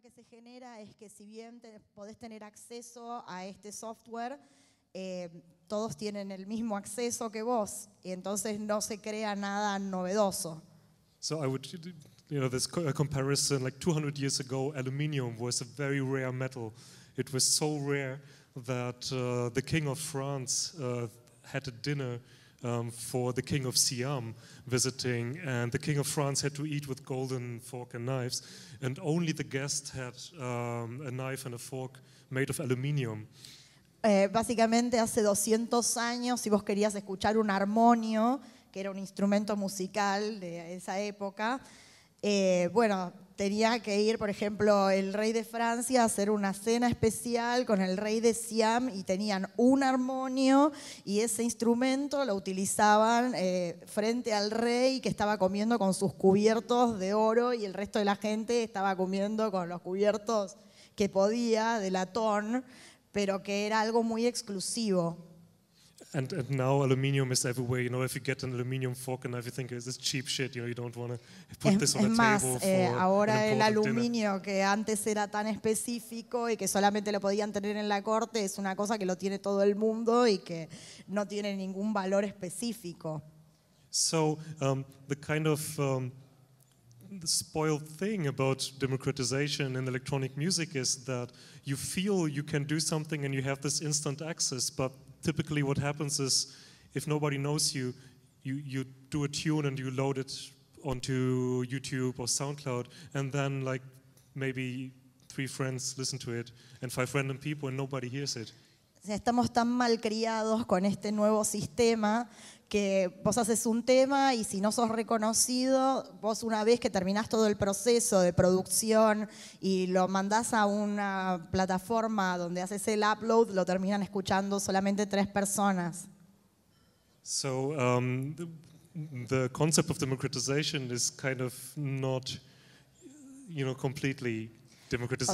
que se genera es que si bien podés tener acceso a este software, eh, todos tienen el mismo acceso que vos, y entonces no se crea nada novedoso. So I would, you know, this comparison, like 200 years ago, aluminium was a very rare metal. It was so rare that uh, the king of France uh, had a dinner um, for the King of Siam visiting, and the King of France had to eat with golden fork and knives, and only the guest had um, a knife and a fork made of aluminium. Eh, básicamente hace 200 años, si vos querías escuchar un armonio, que era un instrumento musical de esa época, eh, bueno, tenía que ir, por ejemplo, el rey de Francia a hacer una cena especial con el rey de Siam y tenían un armonio y ese instrumento lo utilizaban eh, frente al rey que estaba comiendo con sus cubiertos de oro y el resto de la gente estaba comiendo con los cubiertos que podía de latón, pero que era algo muy exclusivo. and, and now aluminium is everywhere. You know, if you get an aluminium fork and everything, it's cheap shit. You know, you don't want to put es, this on es a más, table eh, for eh, ahora an el aluminio dinner. que antes era tan específico y que solamente lo podían tener en la corte es una cosa que lo tiene todo el mundo y que no tiene ningún valor específico. So um, the kind of um, the spoiled thing about democratization in electronic music is that you feel you can do something and you have this instant access, but typically what happens is if nobody knows you, you, you do a tune and you load it onto YouTube or SoundCloud, and then like maybe three friends listen to it and five random people and nobody hears it. Estamos tan malcriados con este nuevo sistema que vos haces un tema y si no sos reconocido, vos una vez que terminás todo el proceso de producción y lo mandás a una plataforma donde haces el upload, lo terminan escuchando solamente tres personas. O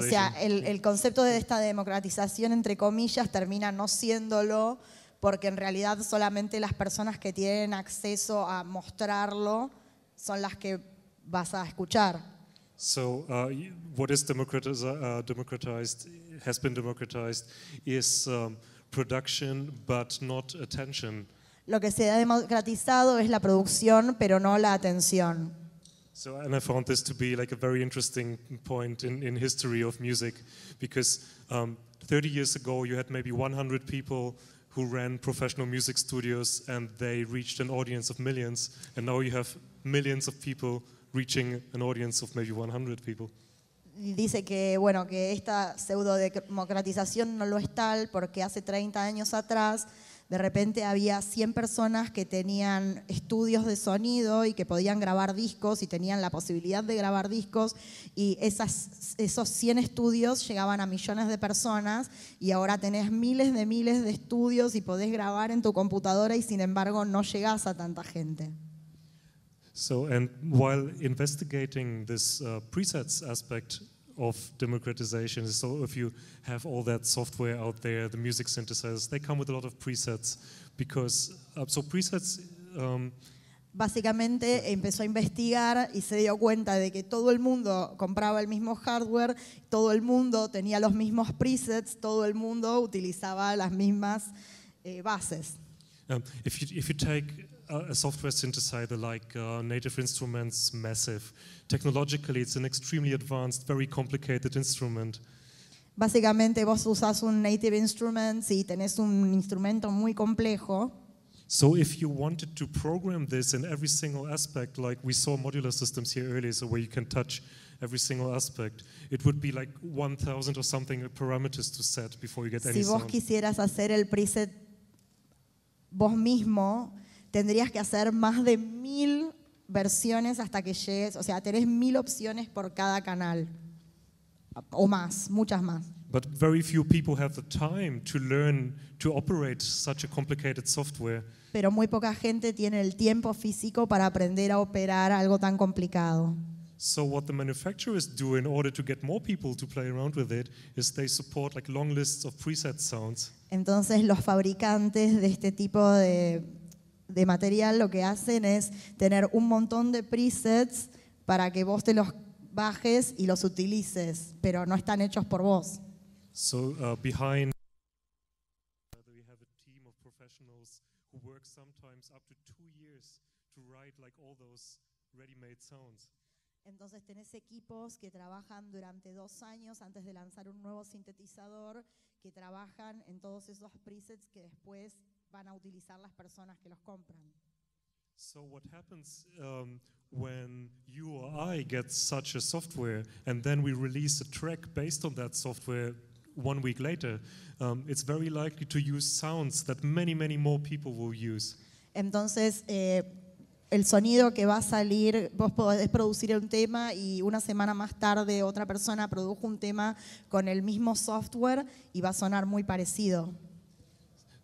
sea, el, el concepto de esta democratización, entre comillas, termina no siéndolo, porque en realidad solamente las personas que tienen acceso a mostrarlo son las que vas a escuchar. So, uh, what is uh, democratized, has been democratized, is um, production but not attention. Lo que se ha democratizado es la producción, pero no la atención. So, and I found this to be like a very interesting point in, in history of music, because um, 30 years ago you had maybe 100 people who ran professional music studios and they reached an audience of millions. And now you have millions of people reaching an audience of maybe 100 people. Dice que, bueno, que esta pseudo democratización no lo es tal porque hace 30 años atrás De repente había 100 personas que tenían estudios de sonido y que podían grabar discos y tenían la posibilidad de grabar discos y esas, esos 100 estudios llegaban a millones de personas y ahora tenés miles de miles de estudios y podés grabar en tu computadora y sin embargo no llegás a tanta gente. So, and while investigating this uh, presets aspect of democratization. So if you have all that software out there, the music synthesizers, they come with a lot of presets because uh, so presets. Um, Básicamente empezó a investigar y se dio cuenta de que todo el mundo compraba el mismo hardware, todo el mundo tenía los mismos presets, todo el mundo utilizaba las mismas eh, bases. Um, if, you, if you take a software synthesizer like uh, Native Instruments Massive. Technologically, it's an extremely advanced, very complicated instrument. Básicamente, vos usás un Native Instruments y tenés un instrumento muy complejo. So if you wanted to program this in every single aspect, like we saw modular systems here earlier, so where you can touch every single aspect, it would be like 1,000 or something parameters to set before you get si any Si vos quisieras hacer el preset vos mismo, tendrías que hacer más de mil versiones hasta que llegues, o sea, tenés mil opciones por cada canal o más, muchas más. software. Pero muy poca gente tiene el tiempo físico para aprender a operar algo tan complicado. Entonces los fabricantes de este tipo de de material lo que hacen es tener un montón de presets para que vos te los bajes y los utilices, pero no están hechos por vos. So behind Entonces tenés equipos que trabajan durante dos años antes de lanzar un nuevo sintetizador, que trabajan en todos esos presets que después van a utilizar las personas que los compran. So what happens um, when you or I get such a software and then we release a track based on that software one week later, um, it's very likely to use sounds that many, many more people will use. Entonces, eh, el sonido que va a salir, vos podés producir un tema y una semana más tarde otra persona produjo un tema con el mismo software y va a sonar muy parecido.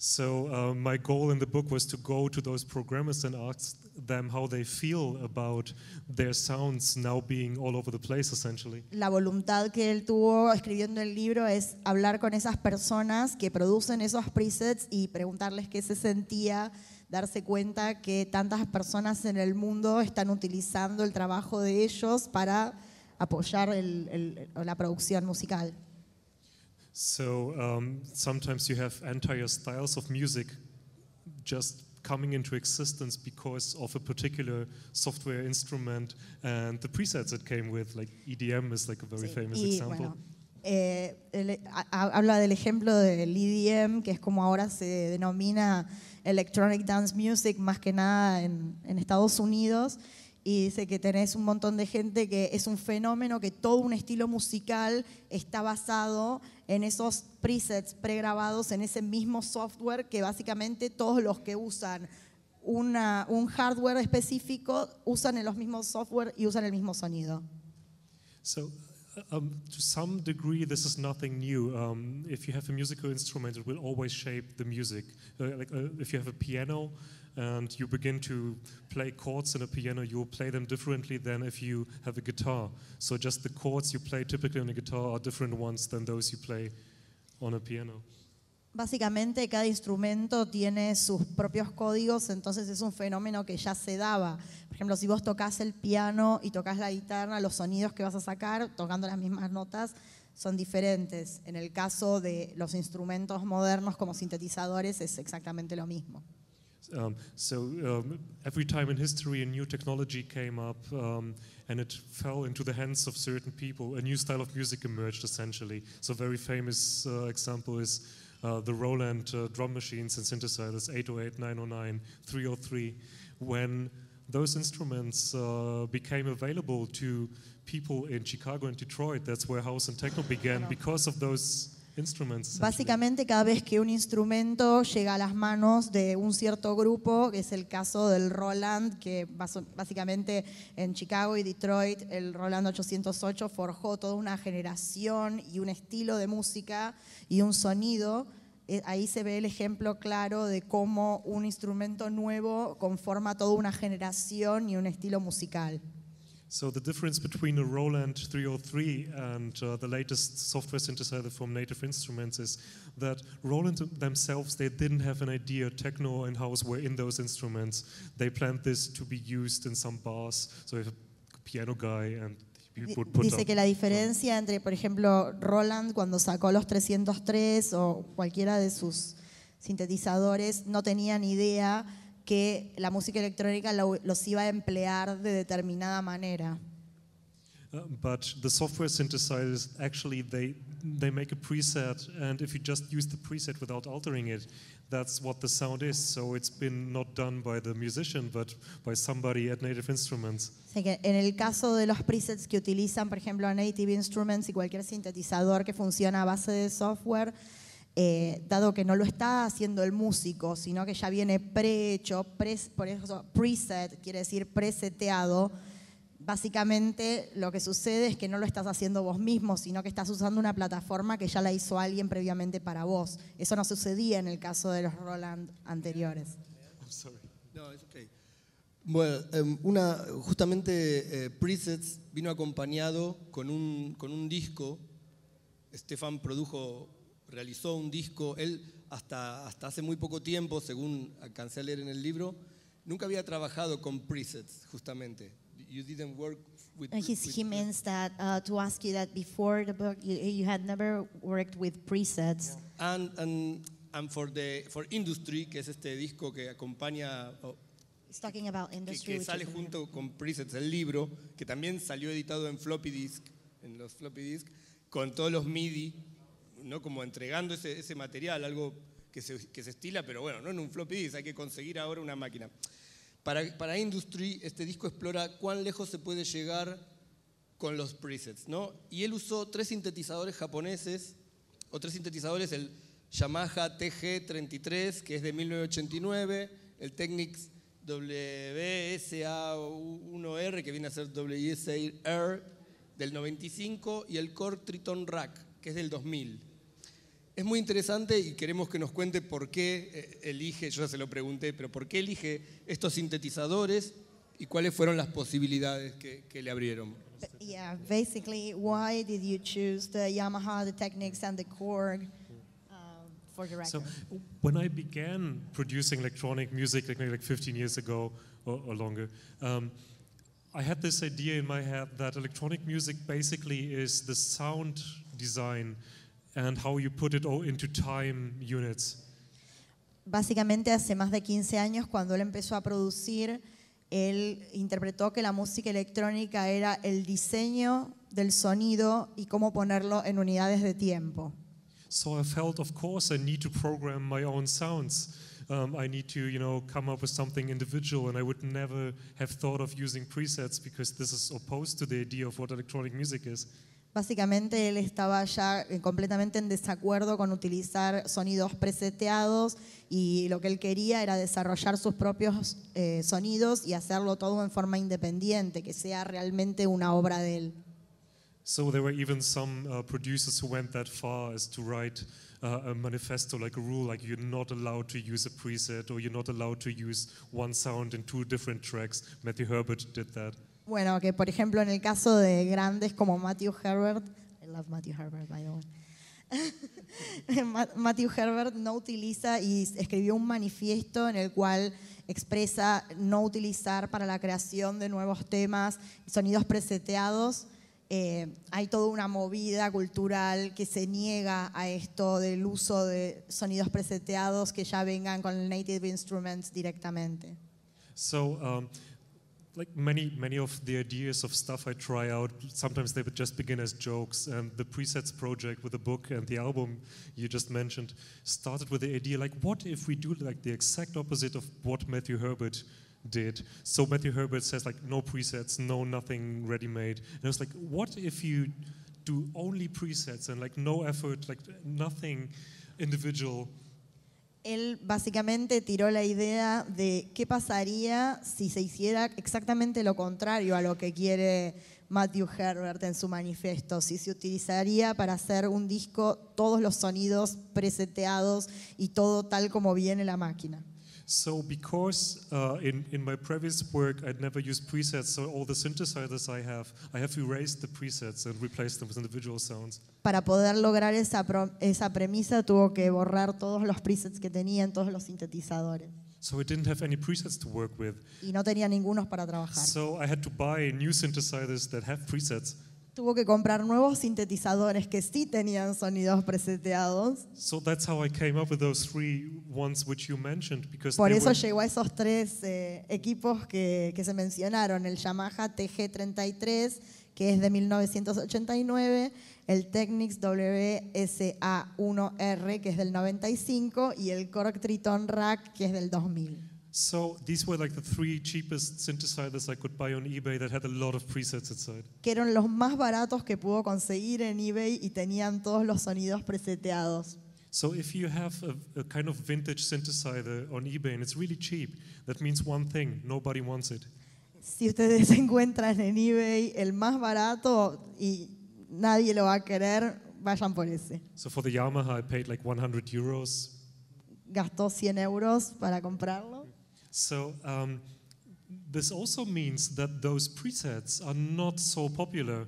So uh, my goal in the book was to go to those programmers and ask them how they feel about their sounds now being all over the place essentially. La voluntad que él tuvo escribiendo el libro es hablar con esas personas que producen esos presets y preguntarles qué se sentía darse cuenta que tantas personas en el mundo están utilizando el trabajo de ellos para apoyar la producción musical. So um, sometimes you have entire styles of music just coming into existence because of a particular software instrument and the presets it came with, like EDM is like a very sí, famous example. Bueno, eh, el, a, habla del ejemplo del EDM, que es como ahora se denomina Electronic Dance Music, más que nada en, en Estados Unidos, y dice que tenés un montón de gente que es un fenómeno, que todo un estilo musical está basado en esos presets pregrabados, en ese mismo software que básicamente todos los que usan un hardware específico usan en los mismos software y usan el mismo sonido. So, uh, um, to some degree, this is nothing new. Um, if you have a musical instrument, it will always shape the music. Uh, like, uh, if you have a piano, and you begin to play chords in a piano, you play them differently than if you have a guitar. So just the chords you play typically on a guitar are different ones than those you play on a piano. Básicamente cada instrumento tiene sus propios códigos, entonces es un fenómeno que ya se daba. Por ejemplo, si vos tocas el piano y tocas la guitarra, los sonidos que vas a sacar tocando las mismas notas son diferentes. En el caso de los instrumentos modernos como sintetizadores es exactamente lo mismo. Um, so um, every time in history a new technology came up um, and it fell into the hands of certain people, a new style of music emerged essentially. So very famous uh, example is uh, the Roland uh, drum machines and synthesizers 808, 909, 303, when those instruments uh, became available to people in Chicago and Detroit. That's where house and techno began because of those Básicamente cada vez que un instrumento llega a las manos de un cierto grupo, que es el caso del Roland, que básicamente en Chicago y Detroit el Roland 808 forjó toda una generación y un estilo de música y un sonido. Eh, ahí se ve el ejemplo claro de cómo un instrumento nuevo conforma toda una generación y un estilo musical. So the difference between a Roland 303 and uh, the latest software synthesizer from Native Instruments is that Roland themselves, they didn't have an idea techno and house were in those instruments. They planned this to be used in some bars. So if a piano guy and Dice que la diferencia entre, por ejemplo, Roland cuando sacó los 303 o cualquiera de sus sintetizadores no tenía ni idea que la música electrónica los iba a emplear de determinada manera. Uh, but the software synthesizers actually they they make a preset and if you just use the preset without altering it that's what the sound is so it's been not done by the musician but by somebody at Native Instruments. en el caso de los presets que utilizan por ejemplo Native Instruments y cualquier sintetizador que funciona a base de software eh, dado que no lo está haciendo el músico, sino que ya viene prehecho, por eso preset quiere decir preseteado, básicamente lo que sucede es que no lo estás haciendo vos mismo, sino que estás usando una plataforma que ya la hizo alguien previamente para vos. Eso no sucedía en el caso de los Roland anteriores. Bueno, em, una, justamente eh, Presets vino acompañado con un, con un disco. Estefan produjo realizó un disco, él hasta, hasta hace muy poco tiempo, según alcancé a leer en el libro, nunca había trabajado con presets, justamente. You didn't work with, he means that uh, to ask you that before the book you, had never worked with presets. And, and, for, the, for Industry, que es este disco que acompaña Talking about industry, que, que sale junto con Presets, el libro, que también salió editado en floppy disk, en los floppy disk, con todos los MIDI ¿no? como entregando ese, material, algo que se, estila, pero bueno, no en un floppy disk, hay que conseguir ahora una máquina. Para, para Industry, este disco explora cuán lejos se puede llegar con los presets, ¿no? Y él usó tres sintetizadores japoneses, o tres sintetizadores, el Yamaha TG33, que es de 1989, el Technics WSA1R, que viene a ser WSA-R, del 95, y el Core Triton Rack, que es del 2000 es muy interesante y queremos que nos cuente por qué eh, elige, yo ya se lo pregunté, pero por qué elige estos sintetizadores y cuáles fueron las posibilidades que, le abrieron. Yeah, basically, why did you choose the Yamaha, the Technics, and the Korg? Um, so when I began producing electronic music like like 15 years ago or, or longer, um, I had this idea in my head that electronic music basically is the sound design and how you put it all into time units. Básicamente hace más de 15 años cuando él empezó a producir, él interpretó que la música electrónica era el diseño del sonido y cómo ponerlo en unidades de tiempo. So I felt of course I need to program my own sounds. Um, I need to, you know, come up with something individual, and I would never have thought of using presets because this is opposed to the idea of what electronic music is. Básicamente él estaba ya eh, completamente en desacuerdo con utilizar sonidos preseteados y lo que él quería era desarrollar sus propios eh, sonidos y hacerlo todo en forma independiente, que sea realmente una obra de él. So there were even some uh, producers who went that far as to write uh, a manifesto, like a rule, like you're not allowed to use a preset or you're not allowed to use one sound in two different tracks. Matthew Herbert did that. Bueno, que por ejemplo en el caso de grandes como Matthew Herbert, I love Matthew Herbert, by the way. Matthew Herbert no utiliza y escribió un manifiesto en el cual expresa no utilizar para la creación de nuevos temas sonidos preseteados. Eh, hay toda una movida cultural que se niega a esto del uso de sonidos preseteados que ya vengan con el native instruments directamente. So, um, like many many of the ideas of stuff I try out, sometimes they would just begin as jokes. And um, the presets project with the book and the album you just mentioned started with the idea like, what if we do like the exact opposite of what Matthew Herbert did? So Matthew Herbert says like, no presets, no nothing ready made. And I was like, what if you do only presets and like no effort, like nothing individual? él básicamente tiró la idea de qué pasaría si se hiciera exactamente lo contrario a lo que quiere Matthew Herbert en su manifiesto, si se utilizaría para hacer un disco todos los sonidos preseteados y todo tal como viene la máquina. So because uh, in, in my previous work I'd never used presets, so all the synthesizers I have, I have erased the presets and replaced them with individual sounds. Para poder lograr esa, pro, esa premisa tuvo que borrar todos los presets que tenía en todos los sintetizadores. So I didn't have any presets to work with. Y no tenía ningunos para trabajar. So I had to buy new synthesizers that have presets. tuvo que comprar nuevos sintetizadores que sí tenían sonidos preseteados. Por eso llegó a esos tres eh, equipos que, que se mencionaron, el Yamaha TG33 que es de 1989, el Technics WSA1R que es del 95 y el Korg Triton Rack que es del 2000. So these were like the three cheapest synthesizers I could buy on eBay that had a lot of presets inside. Que eran los más baratos que pudo conseguir en eBay y tenían todos los sonidos preseteados. So if you have a, a kind of vintage synthesizer on eBay and it's really cheap, that means one thing, nobody wants it. Si ustedes encuentran en eBay el más barato y nadie lo va a querer, vayan por ese. So for the Yamaha I paid like 100 euros. Gastó 100 euros para comprarlo. So um, this also means that those presets are not so popular.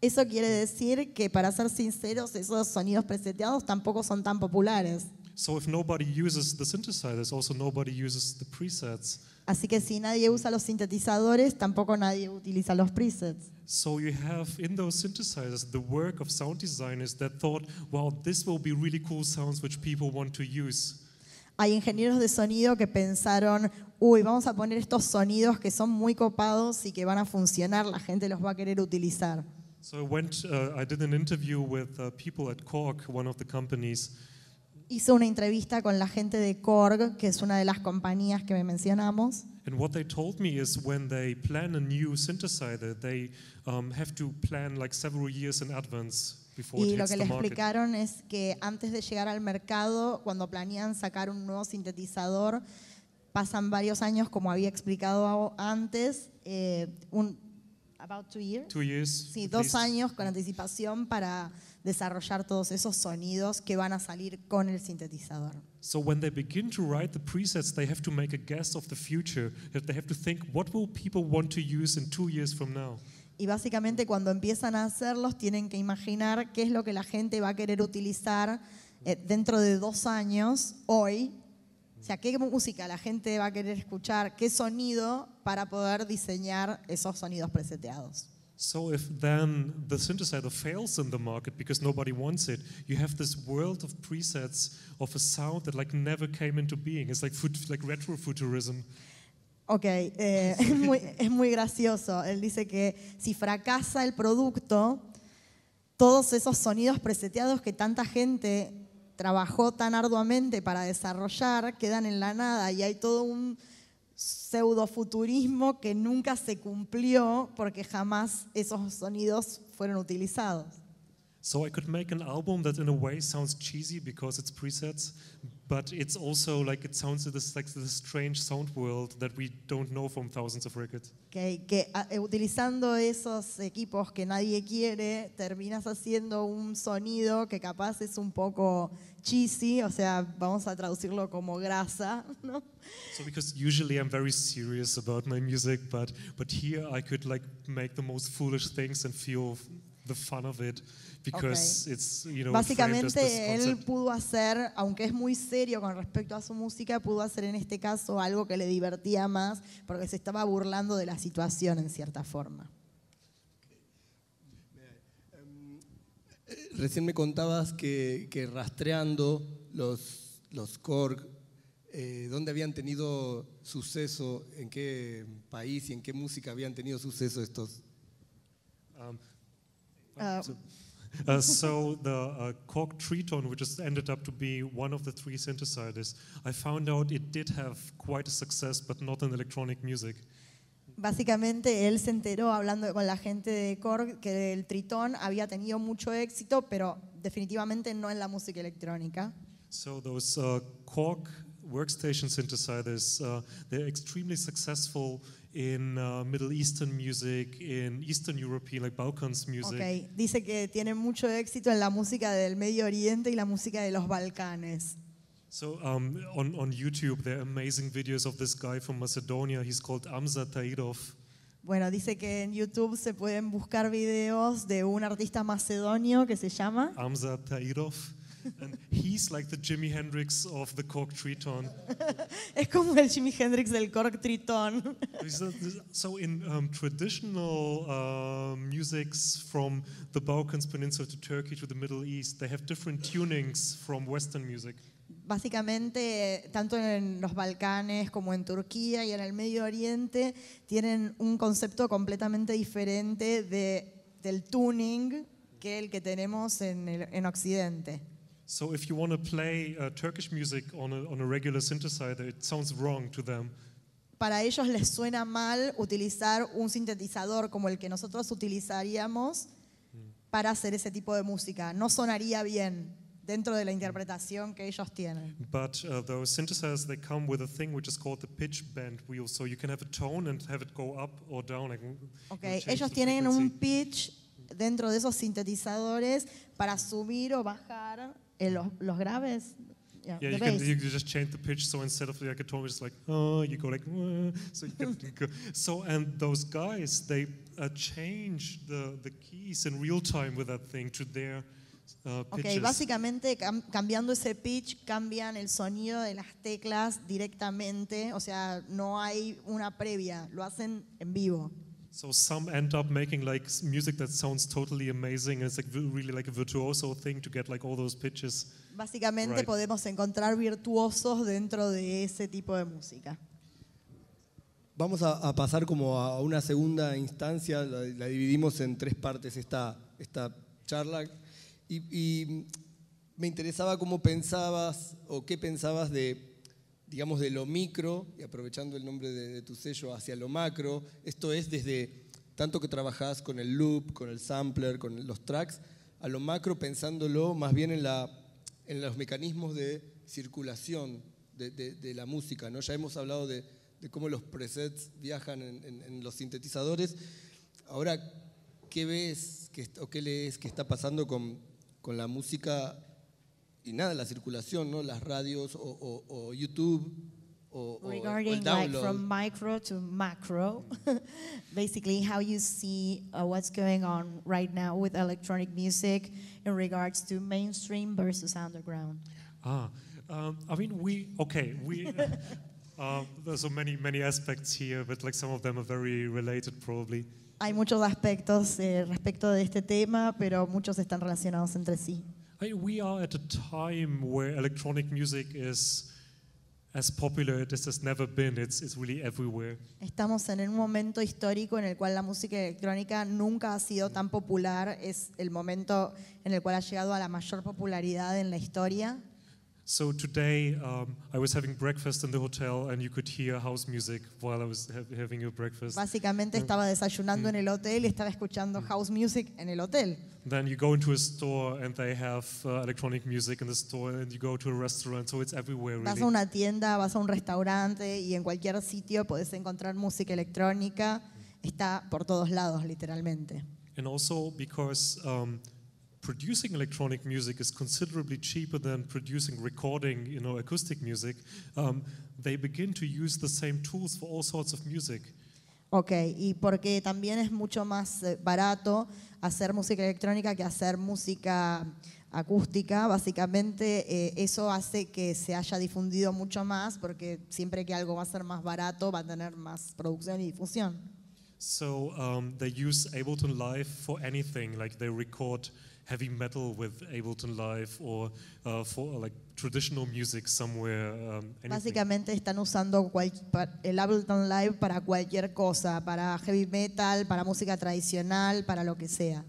Eso quiere decir que para ser sinceros, esos sonidos preseteados tampoco son tan populares. So if nobody uses the synthesizers, also nobody uses the presets. Así que si nadie usa los sintetizadores, tampoco nadie utiliza los presets. So you have in those synthesizers the work of sound designers that thought, wow, this will be really cool sounds which people want to use. Hay ingenieros de sonido que pensaron, uy, vamos a poner estos sonidos que son muy copados y que van a funcionar, la gente los va a querer utilizar. So Hice una entrevista con la gente de Korg, que es una de las compañías que me mencionamos. And what they told me is when they plan a new synthesizer, they um, have to plan like several years advance. Y lo que le explicaron es que antes de llegar al mercado, cuando planean sacar un nuevo sintetizador, pasan varios años, como había explicado antes, eh, un, about two years. Two years sí, dos años con anticipación para desarrollar todos esos sonidos que van a salir con el sintetizador. So when they begin to write the presets, they have to make a guess of the future. They have to think what will people want to use in two years from now y básicamente cuando empiezan a hacerlos tienen que imaginar qué es lo que la gente va a querer utilizar eh, dentro de dos años, hoy. O sea, qué música la gente va a querer escuchar, qué sonido para poder diseñar esos sonidos preseteados. So if then the synthesizer fails in the market because nobody wants it, you have this world of presets of a sound that like never came into being. It's like, like retrofuturism. Ok, eh, es, muy, gracioso. Él dice que si fracasa el producto, todos esos sonidos preseteados que tanta gente trabajó tan arduamente para desarrollar quedan en la nada y hay todo un pseudo pseudofuturismo que nunca se cumplió porque jamás esos sonidos fueron utilizados. So I could make an album that in a way sounds cheesy because it's presets, but it's also like it sounds this, like this strange sound world that we don't know from thousands of records. Que, que ah, eh, utilizando esos equipos que nadie quiere, terminas haciendo un sonido que capaz es un poco cheesy, o sea, vamos a traducirlo como grasa, ¿no? So because usually I'm very serious about my music, but but here I could like make the most foolish things and feel the fun of it because Básicamente él pudo hacer, aunque es muy serio con respecto a su música, pudo hacer en este caso algo que le divertía más porque se estaba burlando de la situación en cierta forma. Em, eh, recién me contabas que, rastreando los, los Korg, eh, dónde habían tenido suceso, en qué país y en qué música habían tenido suceso estos. Um, Uh, uh, so, uh, so, the uh, Korg Triton, which has ended up to be one of the three synthesizers, I found out it did have quite a success, but not in electronic music. Básicamente él se enteró hablando con la gente de Korg que el Tritón había tenido mucho éxito, pero definitivamente no en la música electrónica. So those uh, Korg workstation synthesizers, uh, they're extremely successful in uh, Middle Eastern music, in Eastern European, like Balkans music. Okay. Dice que tiene mucho éxito en la música del Medio Oriente y la música de los Balcanes. So um, on, on YouTube there are amazing videos of this guy from Macedonia. He's called Amza Tairov. Bueno, dice que en YouTube se pueden buscar videos de un artista macedonio que se llama Amza Tairov. And he's like the Jimi Hendrix of the Cork Triton. es como el Jimi Hendrix del Cork Triton. so in um, traditional uh, musics from the Balkans Peninsula to Turkey to the Middle East, they have different tunings from Western music. Básicamente, tanto en los Balcanes como en Turquía y en el Medio Oriente, tienen un concepto completamente diferente de, del tuning que el que tenemos en, el, en Occidente. So if you want to play uh, Turkish music on a, on a regular synthesizer, it sounds wrong to them. Para ellos les suena mal utilizar un sintetizador como el que nosotros utilizaríamos para hacer ese tipo de música. No sonaría bien dentro de la interpretación que ellos tienen. But uh, those synthesizers they come with a thing which is called the pitch bend wheel, so you can have a tone and have it go up or down. Like, okay, ellos tienen frequency. un pitch dentro de esos sintetizadores para subir o bajar en eh, los, los graves yeah, yeah, you can, you can just change the pitch. So instead of like a tone, just like oh, you go like oh, so. You can, you go. So and those guys, they uh, change the the keys in real time with that thing to their. Uh, ok, básicamente cambiando ese pitch cambian el sonido de las teclas directamente, o sea, no hay una previa, lo hacen en vivo. Básicamente podemos encontrar virtuosos dentro de ese tipo de música. Vamos a, pasar como a una segunda instancia, la, dividimos en tres partes esta, esta charla y, y me interesaba cómo pensabas o qué pensabas de digamos, de lo micro, y aprovechando el nombre de, tu sello, hacia lo macro. Esto es desde tanto que trabajás con el loop, con el sampler, con los tracks, a lo macro pensándolo más bien en, la, en los mecanismos de circulación de, la música. ¿no? Ya hemos hablado de, cómo los presets viajan en, los sintetizadores. Ahora, ¿qué ves que o qué lees que está pasando con, con la música y nada, la circulación, ¿no? Las radios o, o, o YouTube. O, Regarding el download. like from micro to macro, basically how you see uh, what's going on right now with electronic music in regards to mainstream versus underground. Ah, um, I mean we okay we uh, there's so many many aspects here, but like some of them are very related probably. Hay muchos aspectos eh, respecto de este tema, pero muchos están relacionados entre sí. Estamos en un momento histórico en el cual la música electrónica nunca ha sido tan popular. Es el momento en el cual ha llegado a la mayor popularidad en la historia. So today um, I was having breakfast in the hotel and you could hear house music while I was ha having your breakfast. Básicamente estaba desayunando mm. en el hotel y estaba escuchando mm. house music en el hotel. Then you go into a store and they have uh, electronic music in the store and you go to a restaurant so it's everywhere really. Vas a una tienda, vas a un restaurante y en cualquier sitio puedes encontrar música electrónica. Mm. Está por todos lados literalmente. And also because um, producing electronic music is considerably cheaper than producing recording you know acoustic music um, they begin to use the same tools for all sorts of music Ok, y porque también es mucho más eh, barato hacer música electrónica que hacer música acústica, básicamente eh, eso hace que se haya difundido mucho más porque siempre que algo va a ser más barato va a tener más producción y difusión. So um, they use Ableton Live for anything, like they record heavy metal with Ableton Live or uh, for like traditional music somewhere. Um, Básicamente están usando cual, el Ableton Live para cualquier cosa, para heavy metal, para música tradicional, para lo que sea.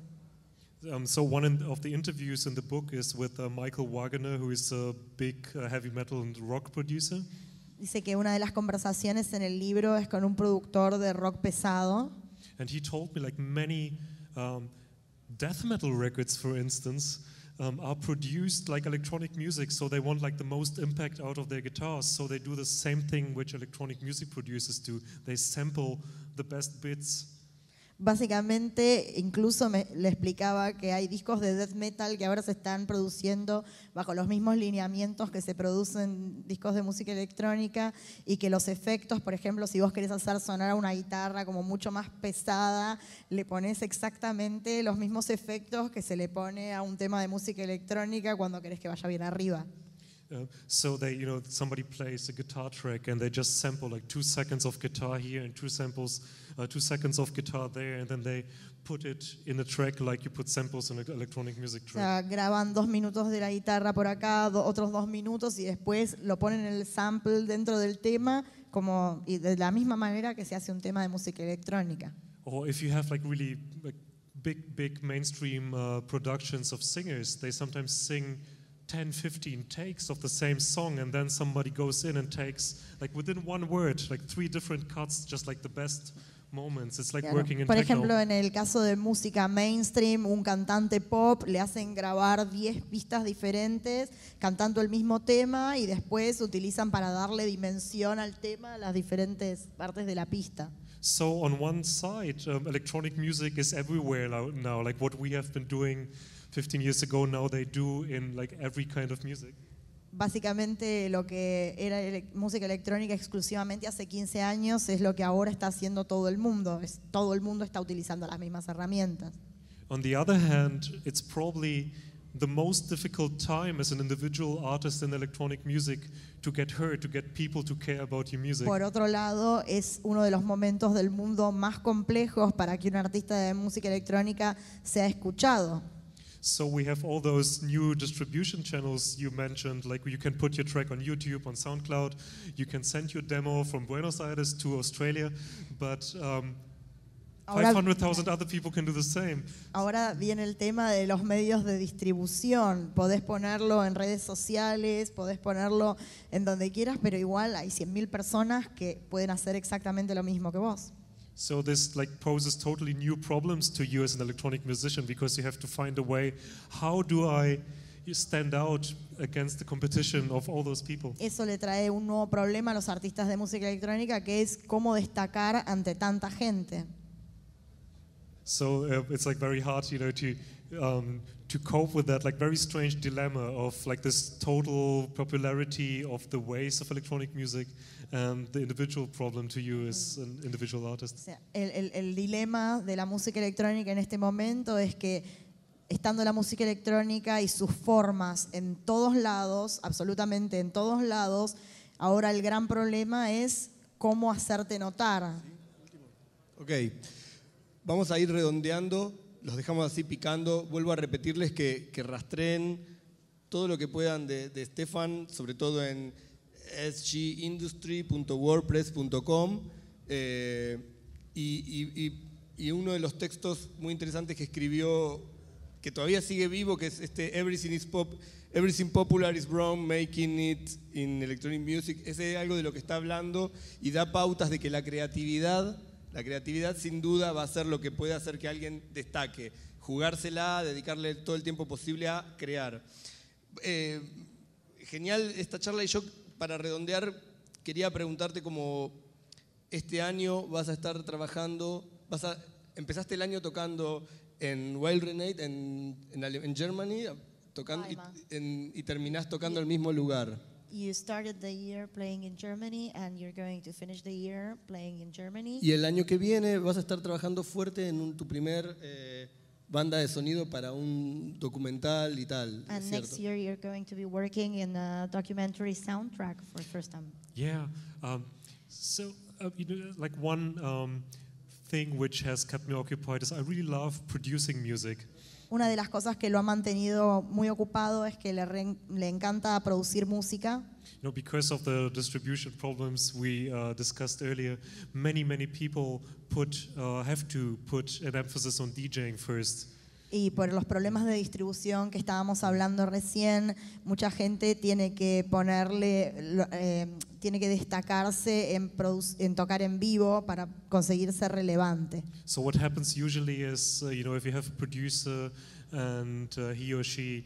Um, so one in, of the interviews in the book is with uh, Michael Wagner, who is a big uh, heavy metal and rock producer. Dice que una de las conversaciones en el libro es con un productor de rock pesado. And he told me like many um, death metal records, for instance, um, are produced like electronic music, so they want like the most impact out of their guitars. So they do the same thing which electronic music producers do. They sample the best bits Básicamente, incluso me, le explicaba que hay discos de death metal que ahora se están produciendo bajo los mismos lineamientos que se producen discos de música electrónica y que los efectos, por ejemplo, si vos querés hacer sonar una guitarra como mucho más pesada, le pones exactamente los mismos efectos que se le pone a un tema de música electrónica cuando querés que vaya bien arriba. Uh, so they, you know, somebody plays a guitar track and they just sample like two seconds of guitar here and two samples uh, two seconds of guitar there, and then they put it in a track like you put samples in an electronic music O sea, graban dos minutos de la guitarra por acá, do- otros dos minutos y después lo ponen en el sample dentro del tema, como y de la misma manera que se hace un tema de música electrónica. Or if you have like really like, big, big mainstream uh, productions of singers, they sometimes sing 10, 15 takes of the same song, and then somebody goes in and takes like within one word, like three different cuts, just like the best Por ejemplo, en el caso de música mainstream, un cantante pop le hacen grabar 10 pistas diferentes cantando el mismo tema y después utilizan para darle dimensión al tema las diferentes partes de la pista. So on one side, um, electronic music is everywhere now, like what we have been doing 15 years ago, now they do in like every kind of music básicamente lo que era música electrónica exclusivamente hace 15 años es lo que ahora está haciendo todo el mundo. Es, todo el mundo está utilizando las mismas herramientas. Por otro lado, es uno de los momentos del mundo más complejos para que un artista de música electrónica sea escuchado. So we have all those new distribution channels you mentioned, like you can put your track on YouTube, on SoundCloud, you can send your demo from Buenos Aires to Australia, but um, 500,000 other people can do the same. Ahora viene el tema de los medios de distribución. Podés ponerlo en redes sociales, podés ponerlo en donde quieras, pero igual hay 100.000 personas que pueden hacer exactamente lo mismo que vos. So this like poses totally new problems to you as an electronic musician because you have to find a way. How do I stand out against the competition of all those people? Eso le trae un nuevo problema a los artistas de música electrónica que es cómo destacar ante tanta gente. So uh, it's like very hard, you know, to um, to cope with that like very strange dilemma of like this total popularity of the ways of electronic music el, dilema de la música electrónica en este momento es que estando la música electrónica y sus formas en todos lados, absolutamente en todos lados, ahora el gran problema es cómo hacerte notar. Ok, vamos a ir redondeando, los dejamos así picando, vuelvo a repetirles que, que rastreen todo lo que puedan de, de Stefan, sobre todo en sgindustry.wordpress.com eh, y, uno de los textos muy interesantes que escribió, que todavía sigue vivo, que es este Everything is Pop, Everything Popular is Wrong, Making It in Electronic Music, ese es algo de lo que está hablando y da pautas de que la creatividad, la creatividad sin duda va a ser lo que puede hacer que alguien destaque, jugársela, dedicarle todo el tiempo posible a crear. Eh, genial esta charla y yo para redondear, quería preguntarte cómo este año vas a estar trabajando, vas empezaste el año tocando en Wild Renate, en, en, Germany, tocando, y, terminás tocando el mismo lugar. You started the year playing in Germany and you're going to finish the year playing in Germany. Y el año que viene vas a estar trabajando fuerte en un, tu primer... Eh, banda de sonido para un documental y tal. And next year you're going to be working in a documentary soundtrack for the first time. Yeah. Um, so, uh, like one um, thing which has kept me occupied is I really love producing music. Una de las cosas que lo ha mantenido muy ocupado es que le, le encanta producir música. know, because of the distribution problems we uh, discussed earlier, many, many people put, uh, have to put an emphasis on DJing first. Y por los problemas de distribución que estábamos hablando recién, mucha gente tiene que ponerle, eh, tiene que destacarse en, en tocar en vivo para conseguirse relevante. So what happens usually is, uh, you know, if you have a producer and uh, he or she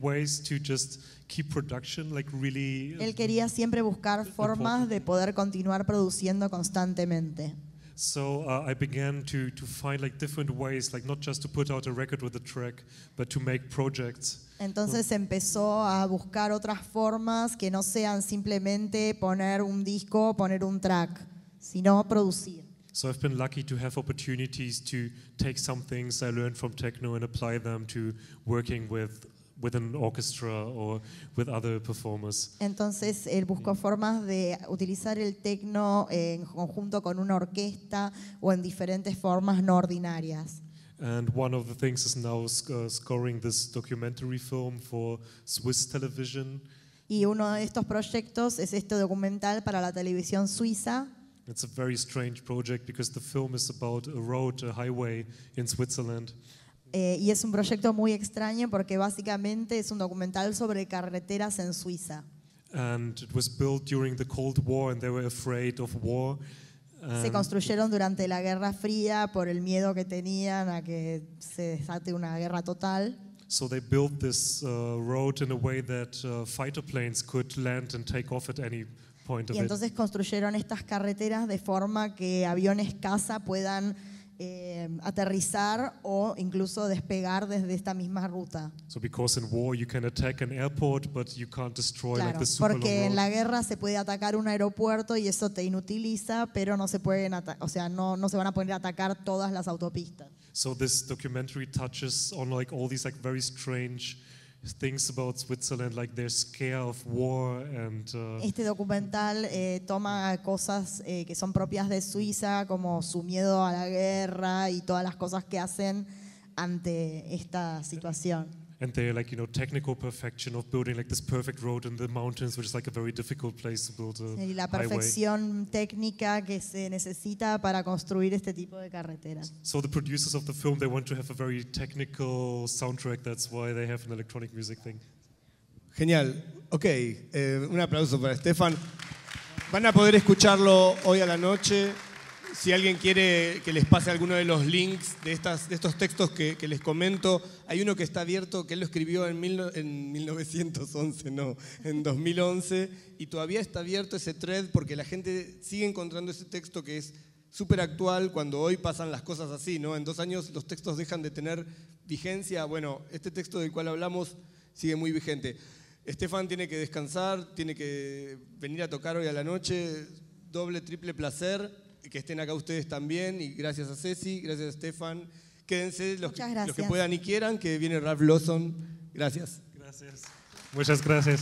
ways Él quería siempre buscar formas de poder continuar produciendo constantemente. track projects. Entonces empezó a buscar otras formas que no sean simplemente poner un disco, poner un track, sino producir. So I've been lucky to have opportunities to take some things I learned from techno and apply them to working with with an orchestra or with other performers. Entonces él buscó formas de utilizar el techno en conjunto con una orquesta o en diferentes formas no ordinarias. And one of the things is now sc uh, scoring this documentary film for Swiss television. Y uno de estos proyectos es este documental para la televisión suiza. It's a very strange project because the film is about a road, a highway in Switzerland. Eh, y es un proyecto muy extraño porque básicamente es un documental sobre carreteras en Suiza. And it was built during the Cold War and they were afraid of war. Se construyeron durante la Guerra Fría por el miedo que tenían a que se desate una guerra total. So they built this uh, road in a way that uh, fighter planes could land and take off at any y entonces construyeron estas carreteras de forma que aviones caza puedan eh, aterrizar o incluso despegar desde esta misma ruta. porque en la guerra se puede atacar un aeropuerto y eso te inutiliza, pero no se pueden, o sea, no, no se van a poner a atacar todas las autopistas. So this documentary touches on like all these like very strange este documental eh, toma cosas eh, que son propias de Suiza, como su miedo a la guerra y todas las cosas que hacen ante esta situación and they're like you know technical perfection of building like this perfect road in the mountains, which is like a very difficult place to build Y la perfección técnica que se necesita para construir este tipo de carreteras. So the producers of the film they want to have a very technical soundtrack. That's why they have an electronic music thing. Genial. okay, eh, un aplauso para Stefan. Van a poder escucharlo hoy a la noche si alguien quiere que les pase alguno de los links de, estas, de estos textos que, les comento, hay uno que está abierto, que él lo escribió en, en 1911, no, en 2011, y todavía está abierto ese thread porque la gente sigue encontrando ese texto que es súper actual cuando hoy pasan las cosas así, ¿no? En dos años los textos dejan de tener vigencia. Bueno, este texto del cual hablamos sigue muy vigente. Estefan tiene que descansar, tiene que venir a tocar hoy a la noche, doble, triple placer que estén acá ustedes también. Y gracias a Ceci, gracias a Estefan. Quédense los, que, los que puedan y quieran, que viene Ralph Lawson. Gracias. Gracias. Muchas gracias.